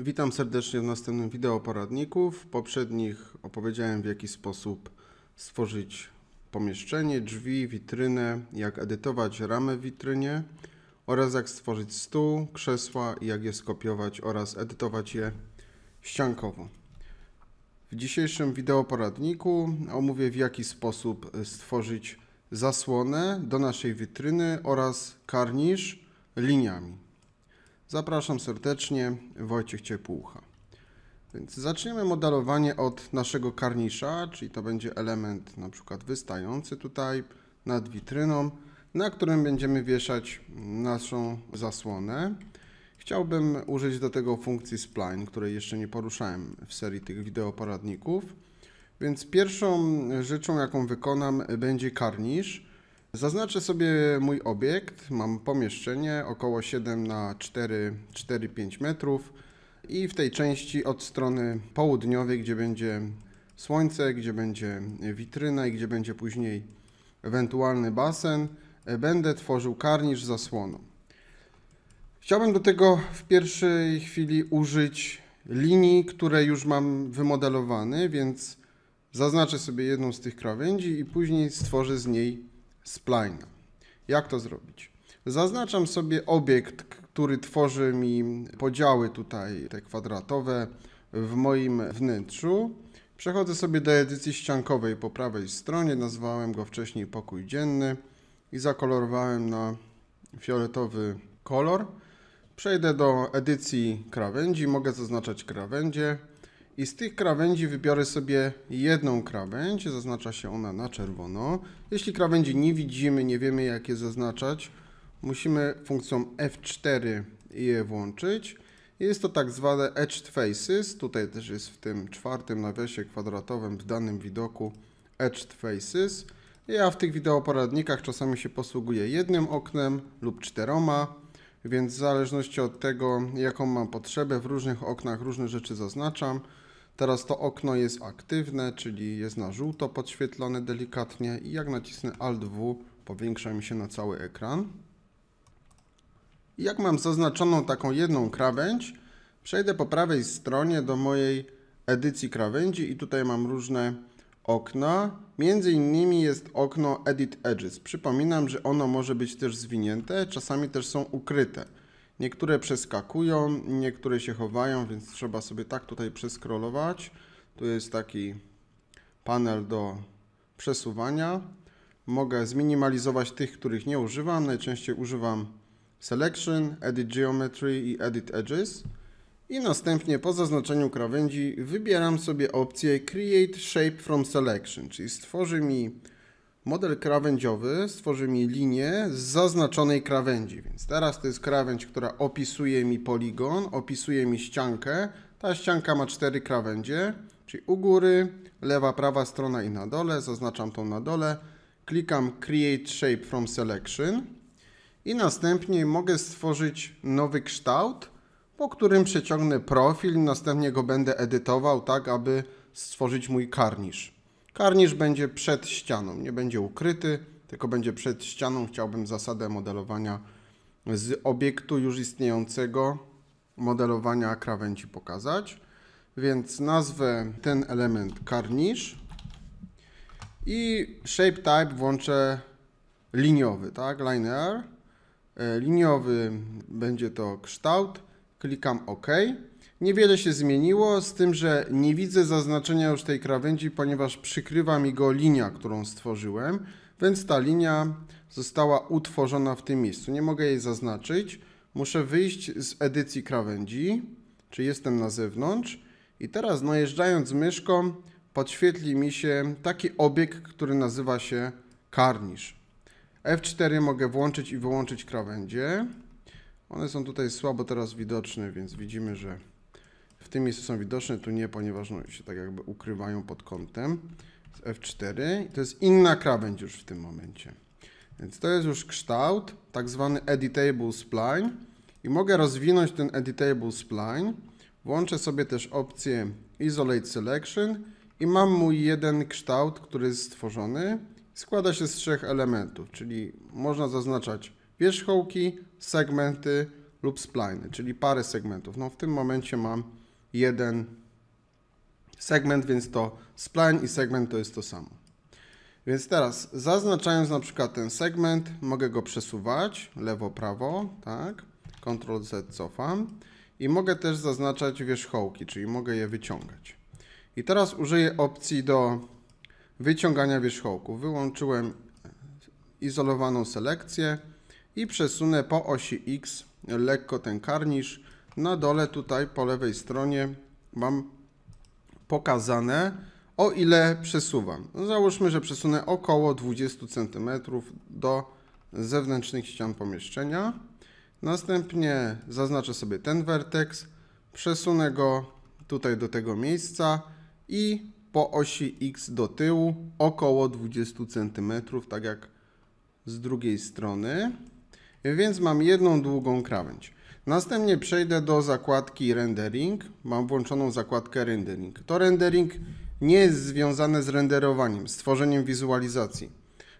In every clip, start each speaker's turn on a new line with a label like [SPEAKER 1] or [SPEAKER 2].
[SPEAKER 1] Witam serdecznie w następnym wideo poradniku. W poprzednich opowiedziałem w jaki sposób stworzyć pomieszczenie, drzwi, witrynę, jak edytować ramę w witrynie oraz jak stworzyć stół, krzesła i jak je skopiować oraz edytować je ściankowo. W dzisiejszym wideo poradniku omówię w jaki sposób stworzyć zasłonę do naszej witryny oraz karnisz liniami. Zapraszam serdecznie, Wojciech Ciepłucha. Więc zaczniemy modelowanie od naszego karnisza, czyli to będzie element na przykład wystający tutaj nad witryną, na którym będziemy wieszać naszą zasłonę. Chciałbym użyć do tego funkcji spline, której jeszcze nie poruszałem w serii tych wideoporadników. Więc pierwszą rzeczą, jaką wykonam, będzie karnisz. Zaznaczę sobie mój obiekt. Mam pomieszczenie około 7 na 4, 5 metrów i w tej części od strony południowej, gdzie będzie słońce, gdzie będzie witryna i gdzie będzie później ewentualny basen, e, będę tworzył karnisz zasłoną. Chciałbym do tego w pierwszej chwili użyć linii, które już mam wymodelowane, więc zaznaczę sobie jedną z tych krawędzi i później stworzę z niej spline. Jak to zrobić? Zaznaczam sobie obiekt, który tworzy mi podziały tutaj, te kwadratowe, w moim wnętrzu. Przechodzę sobie do edycji ściankowej po prawej stronie, nazwałem go wcześniej pokój dzienny i zakolorowałem na fioletowy kolor. Przejdę do edycji krawędzi, mogę zaznaczać krawędzie. I z tych krawędzi wybiorę sobie jedną krawędź, zaznacza się ona na czerwono. Jeśli krawędzi nie widzimy, nie wiemy jak je zaznaczać, musimy funkcją F4 je włączyć. Jest to tak zwane Edged Faces, tutaj też jest w tym czwartym nawiasie kwadratowym w danym widoku Edged Faces. Ja w tych wideoporadnikach czasami się posługuję jednym oknem lub czteroma, więc w zależności od tego jaką mam potrzebę w różnych oknach różne rzeczy zaznaczam. Teraz to okno jest aktywne, czyli jest na żółto podświetlone delikatnie i jak nacisnę Alt W powiększa mi się na cały ekran. I jak mam zaznaczoną taką jedną krawędź, przejdę po prawej stronie do mojej edycji krawędzi i tutaj mam różne okna. Między innymi jest okno Edit Edges. Przypominam, że ono może być też zwinięte, czasami też są ukryte. Niektóre przeskakują, niektóre się chowają, więc trzeba sobie tak tutaj przeskrolować. Tu jest taki panel do przesuwania. Mogę zminimalizować tych, których nie używam. Najczęściej używam Selection, Edit Geometry i Edit Edges. I następnie po zaznaczeniu krawędzi wybieram sobie opcję Create Shape from Selection, czyli stworzy mi model krawędziowy stworzy mi linię z zaznaczonej krawędzi. Więc teraz to jest krawędź, która opisuje mi poligon, opisuje mi ściankę. Ta ścianka ma cztery krawędzie, czyli u góry, lewa, prawa strona i na dole. Zaznaczam tą na dole. Klikam Create Shape from Selection i następnie mogę stworzyć nowy kształt, po którym przeciągnę profil, następnie go będę edytował tak, aby stworzyć mój karnisz. Karnisz będzie przed ścianą, nie będzie ukryty, tylko będzie przed ścianą. Chciałbym zasadę modelowania z obiektu już istniejącego modelowania krawędzi pokazać. Więc nazwę ten element karnisz i shape type włączę liniowy, tak, linear. E, liniowy będzie to kształt. Klikam OK. Niewiele się zmieniło, z tym, że nie widzę zaznaczenia już tej krawędzi, ponieważ przykrywa mi go linia, którą stworzyłem, więc ta linia została utworzona w tym miejscu. Nie mogę jej zaznaczyć. Muszę wyjść z edycji krawędzi, czy jestem na zewnątrz i teraz najeżdżając myszką podświetli mi się taki obiekt, który nazywa się karnisz. F4 mogę włączyć i wyłączyć krawędzie. One są tutaj słabo teraz widoczne, więc widzimy, że w tym miejscu są widoczne, tu nie, ponieważ no, się tak jakby ukrywają pod kątem. F4 to jest inna krawędź już w tym momencie. Więc to jest już kształt, tak zwany editable spline i mogę rozwinąć ten editable spline. Włączę sobie też opcję isolate selection i mam mój jeden kształt, który jest stworzony. Składa się z trzech elementów, czyli można zaznaczać wierzchołki, segmenty lub spliny, czyli parę segmentów. No w tym momencie mam jeden segment, więc to spline i segment to jest to samo. Więc teraz zaznaczając na przykład ten segment, mogę go przesuwać lewo, prawo, tak, Ctrl Z cofam i mogę też zaznaczać wierzchołki, czyli mogę je wyciągać. I teraz użyję opcji do wyciągania wierzchołku. Wyłączyłem izolowaną selekcję i przesunę po osi X lekko ten karnisz na dole tutaj po lewej stronie mam pokazane, o ile przesuwam. No, załóżmy, że przesunę około 20 cm do zewnętrznych ścian pomieszczenia. Następnie zaznaczę sobie ten werteks, przesunę go tutaj do tego miejsca i po osi X do tyłu około 20 cm, tak jak z drugiej strony. Więc mam jedną długą krawędź. Następnie przejdę do zakładki rendering. Mam włączoną zakładkę rendering. To rendering nie jest związane z renderowaniem, z tworzeniem wizualizacji.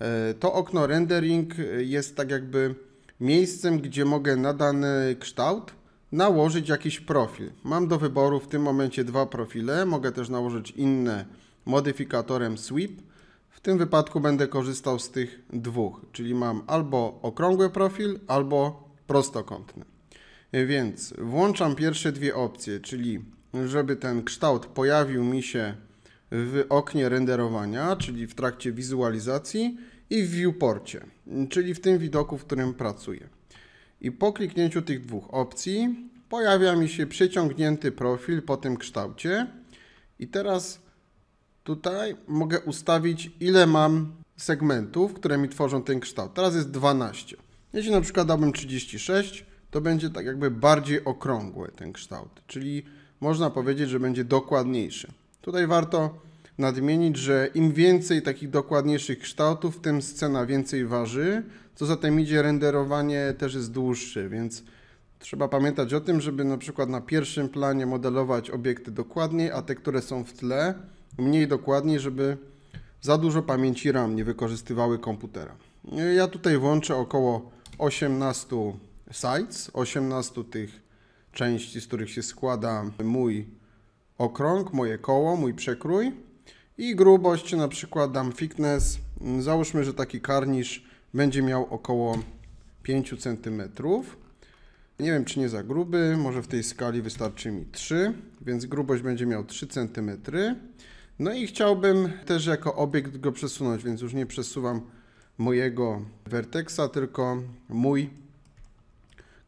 [SPEAKER 1] E, to okno rendering jest tak jakby miejscem, gdzie mogę na dany kształt nałożyć jakiś profil. Mam do wyboru w tym momencie dwa profile. Mogę też nałożyć inne modyfikatorem sweep. W tym wypadku będę korzystał z tych dwóch, czyli mam albo okrągły profil, albo prostokątny. E, więc włączam pierwsze dwie opcje, czyli żeby ten kształt pojawił mi się w oknie renderowania, czyli w trakcie wizualizacji i w viewporcie, czyli w tym widoku, w którym pracuję. I po kliknięciu tych dwóch opcji pojawia mi się przeciągnięty profil po tym kształcie. I teraz tutaj mogę ustawić ile mam segmentów, które mi tworzą ten kształt. Teraz jest 12. Jeśli na przykład dałbym 36, to będzie tak jakby bardziej okrągły ten kształt, czyli można powiedzieć, że będzie dokładniejszy. Tutaj warto nadmienić, że im więcej takich dokładniejszych kształtów, tym scena więcej waży, co zatem idzie renderowanie też jest dłuższe, więc trzeba pamiętać o tym, żeby na przykład na pierwszym planie modelować obiekty dokładniej, a te, które są w tle, mniej dokładniej, żeby za dużo pamięci RAM nie wykorzystywały komputera. Ja tutaj włączę około 18 sites, 18 tych części, z których się składa mój okrąg, moje koło, mój przekrój i grubość, na przykład dam fitness, załóżmy, że taki karnisz będzie miał około 5 cm. Nie wiem, czy nie za gruby, może w tej skali wystarczy mi 3, więc grubość będzie miał 3 cm. No i chciałbym też jako obiekt go przesunąć, więc już nie przesuwam mojego vertexa, tylko mój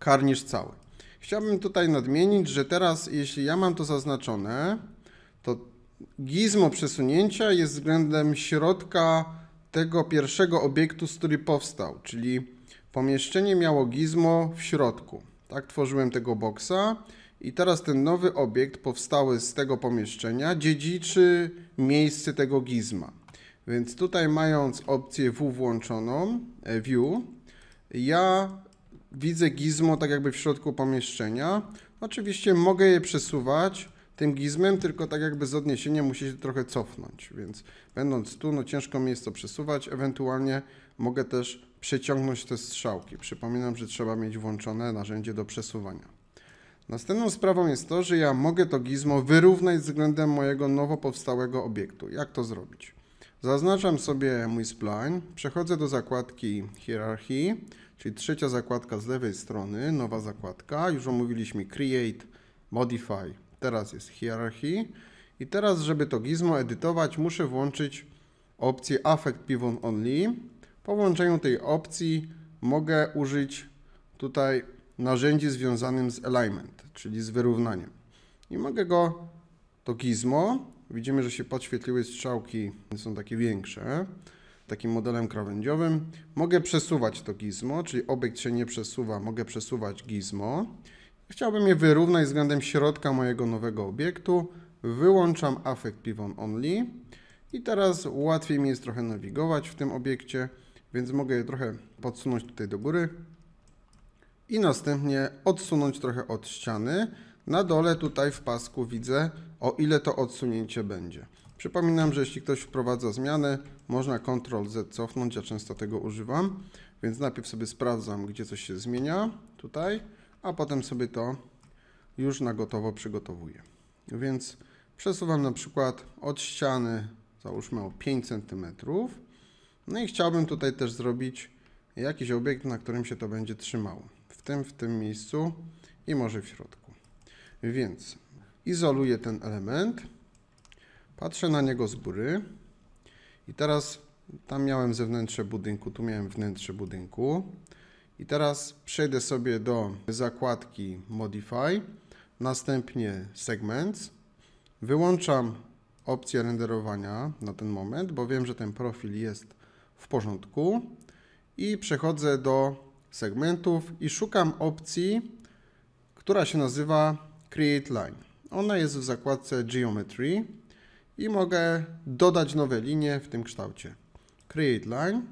[SPEAKER 1] karnisz cały. Chciałbym tutaj nadmienić, że teraz, jeśli ja mam to zaznaczone, to gizmo przesunięcia jest względem środka tego pierwszego obiektu, z który powstał, czyli pomieszczenie miało gizmo w środku. Tak tworzyłem tego boksa i teraz ten nowy obiekt powstały z tego pomieszczenia dziedziczy miejsce tego gizma. Więc tutaj mając opcję view włączoną, e, view, ja widzę gizmo tak jakby w środku pomieszczenia. Oczywiście mogę je przesuwać tym gizmem, tylko tak jakby z odniesienia musi się trochę cofnąć, więc będąc tu, no ciężko mi jest to przesuwać, ewentualnie mogę też przeciągnąć te strzałki. Przypominam, że trzeba mieć włączone narzędzie do przesuwania. Następną sprawą jest to, że ja mogę to gizmo wyrównać względem mojego nowo powstałego obiektu. Jak to zrobić? Zaznaczam sobie mój spline, przechodzę do zakładki hierarchii, Czyli trzecia zakładka z lewej strony, nowa zakładka. Już omówiliśmy Create, Modify, teraz jest Hierarchy. I teraz, żeby to gizmo edytować, muszę włączyć opcję Affect Pivot Only. Po włączeniu tej opcji mogę użyć tutaj narzędzi związanym z alignment, czyli z wyrównaniem. I mogę go, to gizmo, widzimy, że się podświetliły strzałki, są takie większe takim modelem krawędziowym. Mogę przesuwać to gizmo, czyli obiekt się nie przesuwa, mogę przesuwać gizmo. Chciałbym je wyrównać względem środka mojego nowego obiektu. Wyłączam Affect Pivot Only i teraz łatwiej mi jest trochę nawigować w tym obiekcie, więc mogę je trochę podsunąć tutaj do góry i następnie odsunąć trochę od ściany. Na dole tutaj w pasku widzę, o ile to odsunięcie będzie. Przypominam, że jeśli ktoś wprowadza zmianę, można Ctrl Z cofnąć, ja często tego używam, więc najpierw sobie sprawdzam, gdzie coś się zmienia, tutaj, a potem sobie to już na gotowo przygotowuję. Więc przesuwam na przykład od ściany, załóżmy o 5 cm, no i chciałbym tutaj też zrobić jakiś obiekt, na którym się to będzie trzymało. W tym, w tym miejscu i może w środku. Więc izoluję ten element, patrzę na niego z góry i teraz tam miałem zewnętrze budynku, tu miałem wnętrze budynku. I teraz przejdę sobie do zakładki Modify, następnie Segments. Wyłączam opcję renderowania na ten moment, bo wiem, że ten profil jest w porządku. I przechodzę do segmentów i szukam opcji, która się nazywa Create Line. Ona jest w zakładce Geometry i mogę dodać nowe linie w tym kształcie. Create Line.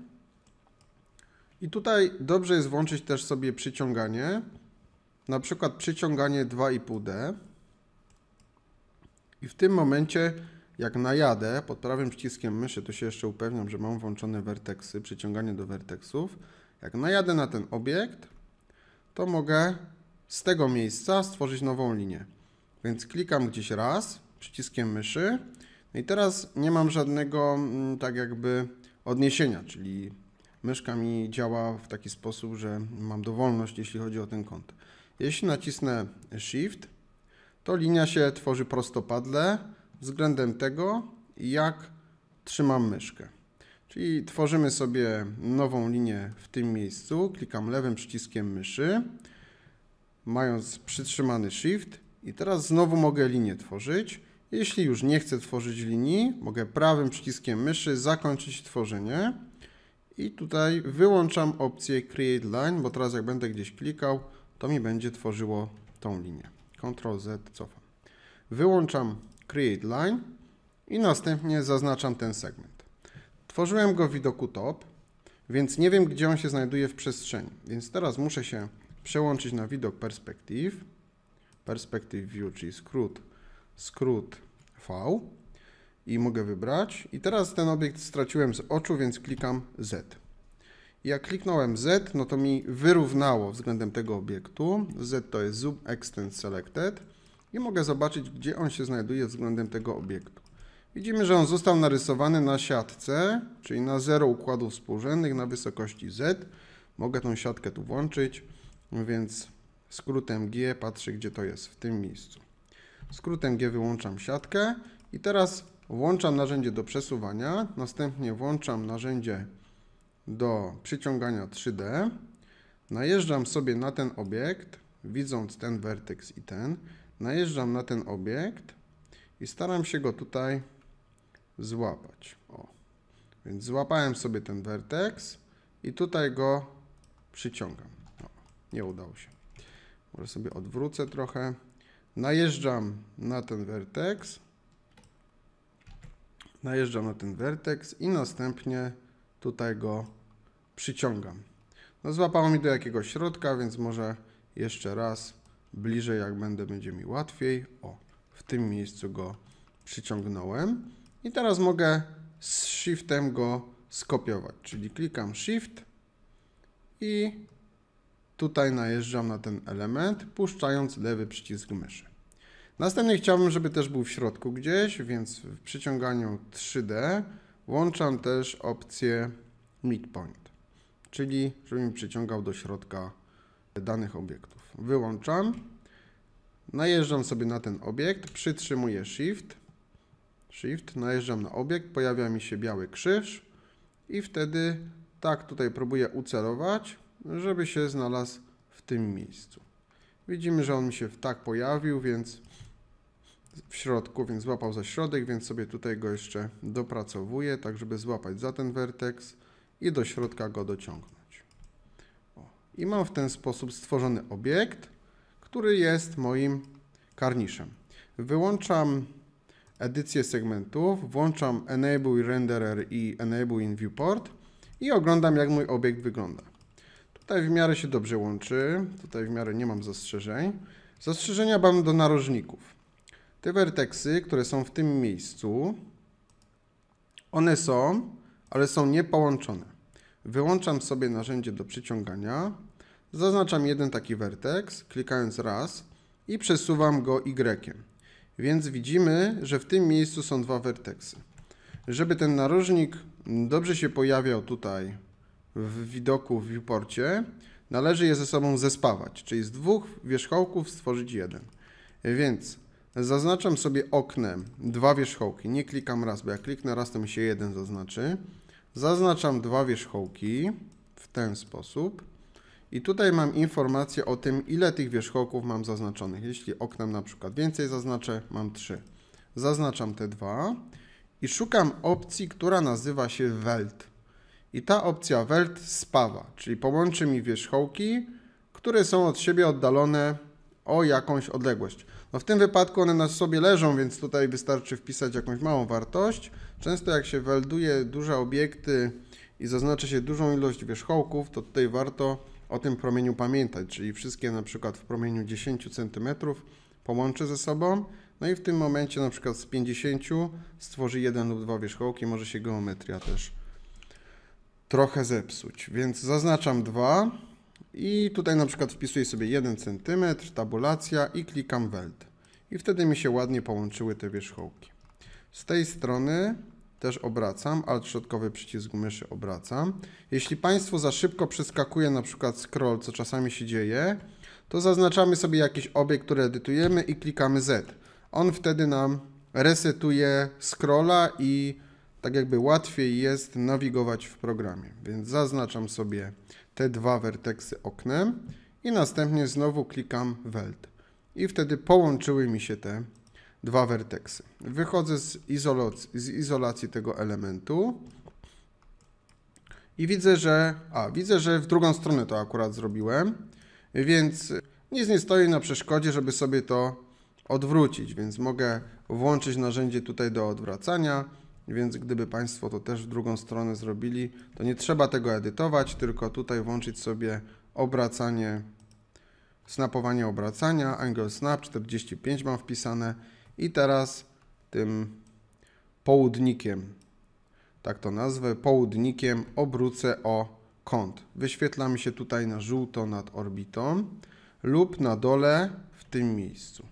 [SPEAKER 1] I tutaj dobrze jest włączyć też sobie przyciąganie, na przykład przyciąganie 2,5D. I w tym momencie, jak najadę pod prawym przyciskiem myszy, to się jeszcze upewniam, że mam włączone werteksy, przyciąganie do werteksów. Jak najadę na ten obiekt, to mogę z tego miejsca stworzyć nową linię. Więc klikam gdzieś raz przyciskiem myszy. No i teraz nie mam żadnego mm, tak jakby odniesienia, czyli myszka mi działa w taki sposób, że mam dowolność, jeśli chodzi o ten kąt. Jeśli nacisnę Shift, to linia się tworzy prostopadle względem tego, jak trzymam myszkę. Czyli tworzymy sobie nową linię w tym miejscu, klikam lewym przyciskiem myszy, mając przytrzymany Shift i teraz znowu mogę linię tworzyć. Jeśli już nie chcę tworzyć linii, mogę prawym przyciskiem myszy zakończyć tworzenie i tutaj wyłączam opcję Create Line, bo teraz jak będę gdzieś klikał, to mi będzie tworzyło tą linię. Ctrl Z cofam. Wyłączam Create Line i następnie zaznaczam ten segment. Tworzyłem go w widoku top, więc nie wiem, gdzie on się znajduje w przestrzeni, więc teraz muszę się przełączyć na widok perspektyw, perspektive view, czyli skrót, skrót V i mogę wybrać. I teraz ten obiekt straciłem z oczu, więc klikam Z. Jak kliknąłem Z, no to mi wyrównało względem tego obiektu. Z to jest Zoom Extend Selected i mogę zobaczyć, gdzie on się znajduje względem tego obiektu. Widzimy, że on został narysowany na siatce, czyli na zero układów współrzędnych na wysokości Z. Mogę tą siatkę tu włączyć więc skrótem G patrzę, gdzie to jest, w tym miejscu. Skrótem G wyłączam siatkę i teraz włączam narzędzie do przesuwania, następnie włączam narzędzie do przyciągania 3D, najeżdżam sobie na ten obiekt, widząc ten werteks i ten, najeżdżam na ten obiekt i staram się go tutaj złapać. O. Więc złapałem sobie ten werteks i tutaj go przyciągam. Nie udało się. Może sobie odwrócę trochę. Najeżdżam na ten vertex. Najeżdżam na ten vertex i następnie tutaj go przyciągam. No złapało mi do jakiegoś środka, więc może jeszcze raz bliżej jak będę, będzie mi łatwiej. O, w tym miejscu go przyciągnąłem. I teraz mogę z shiftem go skopiować, czyli klikam shift i Tutaj najeżdżam na ten element, puszczając lewy przycisk myszy. Następnie chciałbym, żeby też był w środku gdzieś, więc w przyciąganiu 3D włączam też opcję midpoint, czyli żeby mi przyciągał do środka danych obiektów. Wyłączam, najeżdżam sobie na ten obiekt, przytrzymuję Shift, Shift, najeżdżam na obiekt, pojawia mi się biały krzyż i wtedy tak tutaj próbuję ucelować, żeby się znalazł w tym miejscu. Widzimy, że on mi się tak pojawił, więc w środku, więc złapał za środek, więc sobie tutaj go jeszcze dopracowuję, tak żeby złapać za ten werteks i do środka go dociągnąć. O. I mam w ten sposób stworzony obiekt, który jest moim karniszem. Wyłączam edycję segmentów, włączam Enable Renderer i Enable in Viewport i oglądam jak mój obiekt wygląda. Tutaj w miarę się dobrze łączy. Tutaj w miarę nie mam zastrzeżeń. Zastrzeżenia mam do narożników. Te werteksy, które są w tym miejscu, one są, ale są niepołączone. Wyłączam sobie narzędzie do przyciągania. Zaznaczam jeden taki werteks, klikając raz i przesuwam go Y. Więc widzimy, że w tym miejscu są dwa werteksy. Żeby ten narożnik dobrze się pojawiał tutaj w widoku w viewporcie, należy je ze sobą zespawać, czyli z dwóch wierzchołków stworzyć jeden. Więc zaznaczam sobie oknem dwa wierzchołki, nie klikam raz, bo jak kliknę raz, to mi się jeden zaznaczy. Zaznaczam dwa wierzchołki w ten sposób. I tutaj mam informację o tym, ile tych wierzchołków mam zaznaczonych. Jeśli oknem na przykład więcej zaznaczę, mam trzy. Zaznaczam te dwa i szukam opcji, która nazywa się Welt. I ta opcja welt spawa, czyli połączy mi wierzchołki, które są od siebie oddalone o jakąś odległość. No w tym wypadku one na sobie leżą, więc tutaj wystarczy wpisać jakąś małą wartość. Często jak się welduje duże obiekty i zaznacza się dużą ilość wierzchołków, to tutaj warto o tym promieniu pamiętać, czyli wszystkie na przykład w promieniu 10 cm połączy ze sobą, no i w tym momencie na przykład z 50 stworzy jeden lub dwa wierzchołki, może się geometria też trochę zepsuć. Więc zaznaczam 2 i tutaj na przykład wpisuję sobie 1 cm, tabulacja i klikam weld. I wtedy mi się ładnie połączyły te wierzchołki. Z tej strony też obracam, alt środkowy przycisk myszy obracam. Jeśli Państwo za szybko przeskakuje na przykład scroll, co czasami się dzieje, to zaznaczamy sobie jakiś obiekt, który edytujemy i klikamy Z. On wtedy nam resetuje scrolla i tak jakby łatwiej jest nawigować w programie. Więc zaznaczam sobie te dwa werteksy oknem i następnie znowu klikam Welt. I wtedy połączyły mi się te dwa werteksy. Wychodzę z izolacji, z izolacji tego elementu i widzę, że... A, widzę, że w drugą stronę to akurat zrobiłem, więc nic nie stoi na przeszkodzie, żeby sobie to odwrócić, więc mogę włączyć narzędzie tutaj do odwracania więc gdyby Państwo to też w drugą stronę zrobili, to nie trzeba tego edytować, tylko tutaj włączyć sobie obracanie, snapowanie obracania, angle snap 45 mam wpisane i teraz tym południkiem, tak to nazwę, południkiem obrócę o kąt. Wyświetla mi się tutaj na żółto nad orbitą lub na dole w tym miejscu.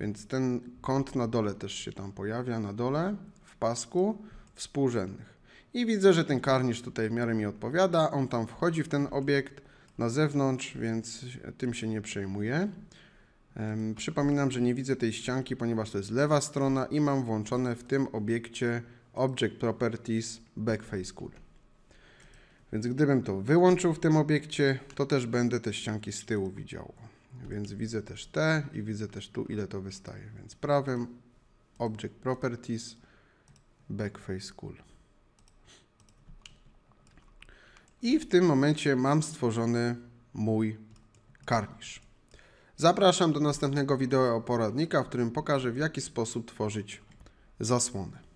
[SPEAKER 1] Więc ten kąt na dole też się tam pojawia, na dole pasku współrzędnych. I widzę, że ten karnisz tutaj w miarę mi odpowiada. On tam wchodzi w ten obiekt na zewnątrz, więc tym się nie przejmuję. Przypominam, że nie widzę tej ścianki, ponieważ to jest lewa strona i mam włączone w tym obiekcie Object Properties Backface Cool. Więc gdybym to wyłączył w tym obiekcie, to też będę te ścianki z tyłu widział. Więc widzę też te i widzę też tu, ile to wystaje. Więc prawym Object Properties backface cool. I w tym momencie mam stworzony mój karnisz. Zapraszam do następnego wideo poradnika, w którym pokażę w jaki sposób tworzyć zasłonę.